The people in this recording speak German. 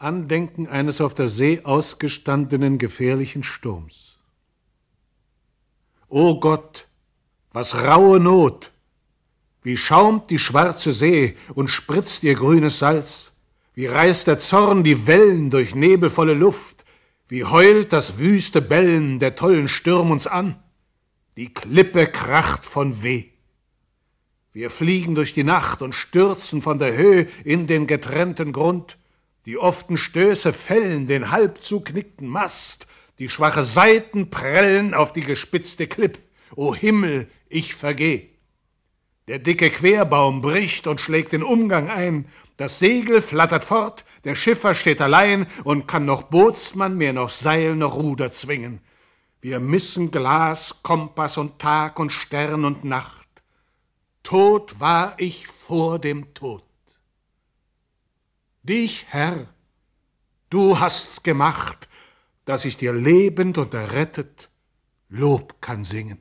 Andenken eines auf der See ausgestandenen gefährlichen Sturms. O Gott, was raue Not! Wie schaumt die schwarze See und spritzt ihr grünes Salz, wie reißt der Zorn die Wellen durch nebelvolle Luft, wie heult das wüste Bellen der tollen Stürm uns an, die Klippe kracht von weh. Wir fliegen durch die Nacht und stürzen von der Höhe in den getrennten Grund, die often Stöße fällen den halb zuknickten Mast, die schwache Seiten prellen auf die gespitzte Klipp. O Himmel, ich vergeh. Der dicke Querbaum bricht und schlägt den Umgang ein. Das Segel flattert fort, der Schiffer steht allein und kann noch Bootsmann, mehr noch Seil, noch Ruder zwingen. Wir missen Glas, Kompass und Tag und Stern und Nacht. Tot war ich vor dem Tod. Dich, Herr, du hast's gemacht, dass ich dir lebend und errettet Lob kann singen.